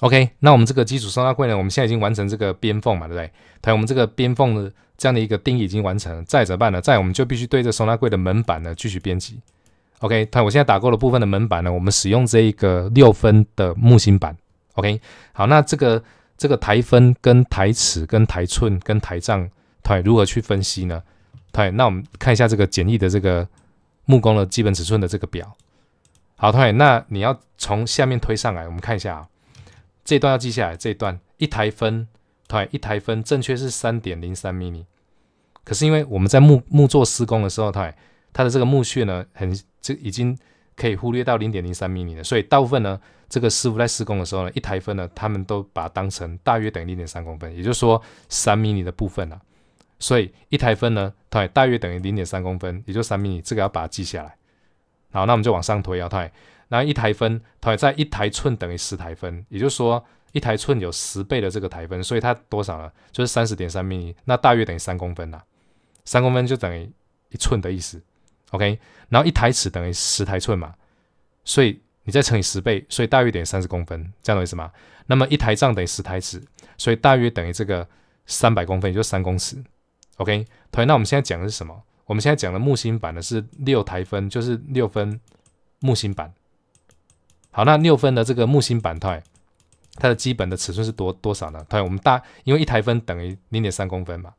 OK，那我们这个基础收纳柜呢，我们现在已经完成这个边缝嘛，对不对？还有我们这个边缝的这样的一个钉已经完成，再怎么办呢？再我们就必须对这收纳柜的门板呢继续编辑。OK，那我现在打勾了部分的门板呢，我们使用这一个六分的木芯板。OK，好，那这个这个台分跟台尺跟台寸跟台丈，对，如何去分析呢？对，那我们看一下这个简易的这个木工的基本尺寸的这个表。好，对，那你要从下面推上来，我们看一下啊。这段要记下来。这段一台分，对，一台分，正确是三点零三米米。可是因为我们在木木作施工的时候，它它的这个木屑呢，很这已经可以忽略到零点零三米米了。所以大部分呢，这个师傅在施工的时候呢，一台分呢，他们都把它当成大约等于零点三公分，也就是说三米米的部分了。所以一台分呢，它大约等于零点三公分，也就三米，这个要把它记下来。好，那我们就往上推啊，它然后一台分，它在一台寸等于十台分，也就是说，一台寸有十倍的这个台分，所以它多少呢？就是三十点三米，那大约等于三公分啦。三公分就等于一寸的意思，OK？然后一台尺等于十台寸嘛，所以你再乘以十倍，所以大约等于三十公分，这样懂意思吗？那么一台杖等于十台尺，所以大约等于这个三百公分，也就三公尺，OK？同学，那我们现在讲的是什么？我们现在讲的木星版呢是六台分，就是六分木星版。好，那六分的这个木星板块，它的基本的尺寸是多多少呢？它我们大，因为一台分等于零点三公分嘛，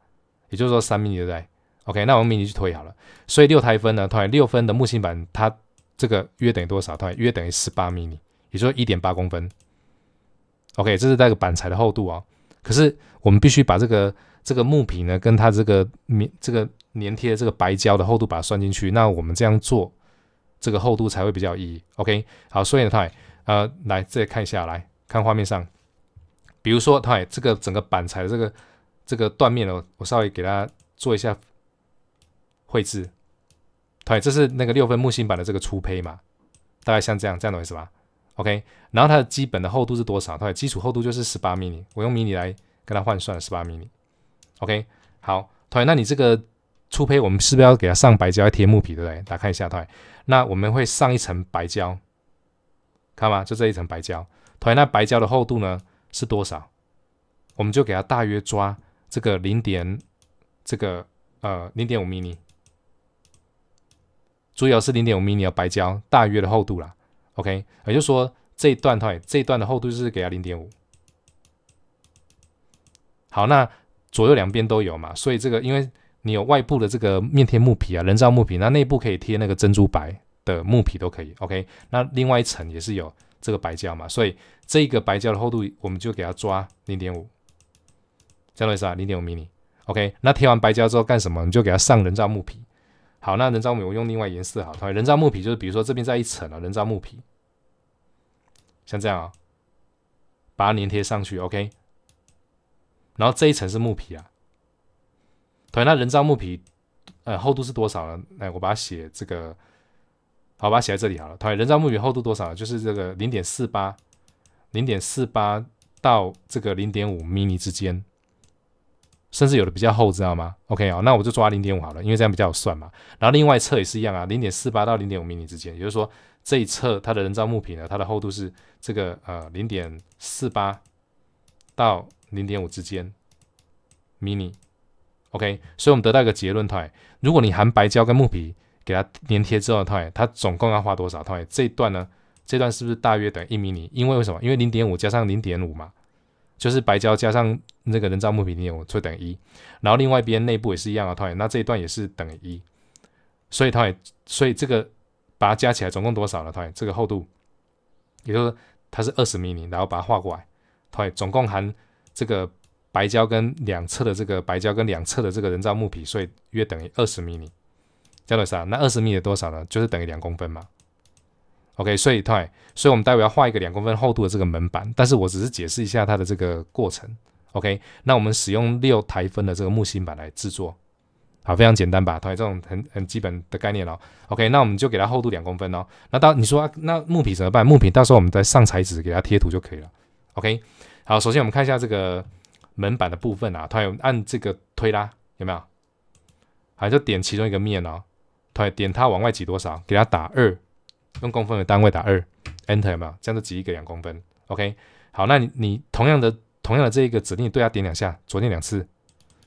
也就是说三米不对 OK，那我们米里去推好了。所以六台分呢，它六分的木星板，它这个约等于多少？它约等于十八米米，也就是一点八公分。OK，这是那个板材的厚度啊。可是我们必须把这个这个木皮呢，跟它这个面这个。粘贴这个白胶的厚度把它算进去，那我们这样做，这个厚度才会比较一。OK，好，所以呢，他来，呃，来再看一下，来看画面上，比如说，他这个整个板材的这个这个断面呢，我稍微给大家做一下绘制。他这是那个六分木芯板的这个粗胚嘛，大概像这样，这样的意思吧。OK，然后它的基本的厚度是多少？他基础厚度就是十八厘米，我用毫你来跟它换算，十八厘米。OK，好，他那你这个。粗胚我们是不是要给它上白胶贴木皮，对不对？打开一下，对。那我们会上一层白胶，看到吗？就这一层白胶。同学，那白胶的厚度呢是多少？我们就给它大约抓这个零点，这个呃零点五毫米，主要是零点五毫米的白胶大约的厚度啦。OK，也就是说这一段，同这一段的厚度就是给它零点五。好，那左右两边都有嘛，所以这个因为。你有外部的这个面贴木皮啊，人造木皮，那内部可以贴那个珍珠白的木皮都可以。OK，那另外一层也是有这个白胶嘛，所以这个白胶的厚度我们就给它抓零点五，这样子啊，零点五毫米。OK，那贴完白胶之后干什么？你就给它上人造木皮。好，那人造木皮我用另外颜色好，人造木皮就是比如说这边这一层啊，人造木皮，像这样啊，把它粘贴上去。OK，然后这一层是木皮啊。同学，那人造木皮，呃，厚度是多少呢？来，我把它写这个，好，把它写在这里好了。同学，人造木皮厚度多少？就是这个零点四八，零点四八到这个零点五毫米之间，甚至有的比较厚，知道吗？OK 啊，那我就抓零点五好了，因为这样比较好算嘛。然后另外一侧也是一样啊，零点四八到零点五毫米之间，也就是说这一侧它的人造木皮呢，它的厚度是这个呃零点四八到零点五之间，n i OK，所以我们得到一个结论，它。如果你含白胶跟木皮，给它粘贴之后，它它总共要花多少？它这一段呢？这段是不是大约等于一毫米？因为为什么？因为零点五加上零点五嘛，就是白胶加上那个人造木皮，点五就等于一。然后另外一边内部也是一样啊，它。那这一段也是等于一，所以它，所以这个把它加起来总共多少呢？它这个厚度，也就是说它是二十米，然后把它画过来，它总共含这个。白胶跟两侧的这个白胶跟两侧的这个人造木皮，所以约等于二十米米，叫做啥？那二十米的多少呢？就是等于两公分嘛。OK，所以，所以，我们待会要画一个两公分厚度的这个门板，但是我只是解释一下它的这个过程。OK，那我们使用六台分的这个木芯板来制作，好，非常简单吧？同这种很很基本的概念哦。OK，那我们就给它厚度两公分哦。那到你说那木皮怎么办？木皮到时候我们再上彩纸给它贴图就可以了。OK，好，首先我们看一下这个。门板的部分啊，它有按这个推拉，有没有？好，就点其中一个面哦，对，点它往外挤多少，给它打二，用公分为单位打二，enter 有没有？这样就挤一个两公分，OK。好，那你你同样的同样的这一个指令，对它点两下，左键两次，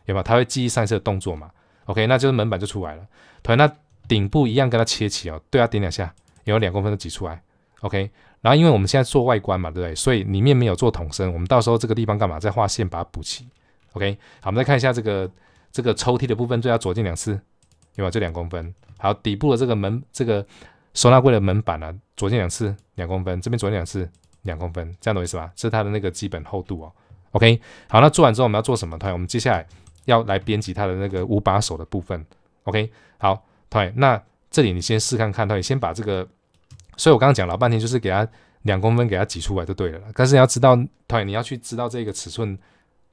有没有？它会记忆上一次的动作嘛？OK，那就是门板就出来了。对，那顶部一样跟它切齐哦，对它点两下，然两公分都挤出来，OK。然后因为我们现在做外观嘛，对不对？所以里面没有做筒身，我们到时候这个地方干嘛？再画线把它补齐。OK，好，我们再看一下这个这个抽屉的部分，最要左进两次，有有？这两公分。好，底部的这个门，这个收纳柜的门板啊，左进两次，两公分。这边左进两次，两公分，这样的意思吧？是它的那个基本厚度哦。OK，好，那做完之后我们要做什么同学，我们接下来要来编辑它的那个五把手的部分。OK，好同学，那这里你先试看看，到底先把这个。所以，我刚刚讲老半天，就是给它两公分，给它挤出来就对了。但是你要知道，对，你要去知道这个尺寸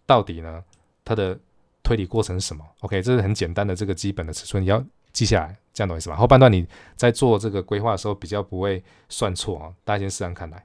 到底呢，它的推理过程是什么？OK，这是很简单的，这个基本的尺寸你要记下来，这样懂意思吧？后半段你在做这个规划的时候，比较不会算错啊。大家先试着看，来。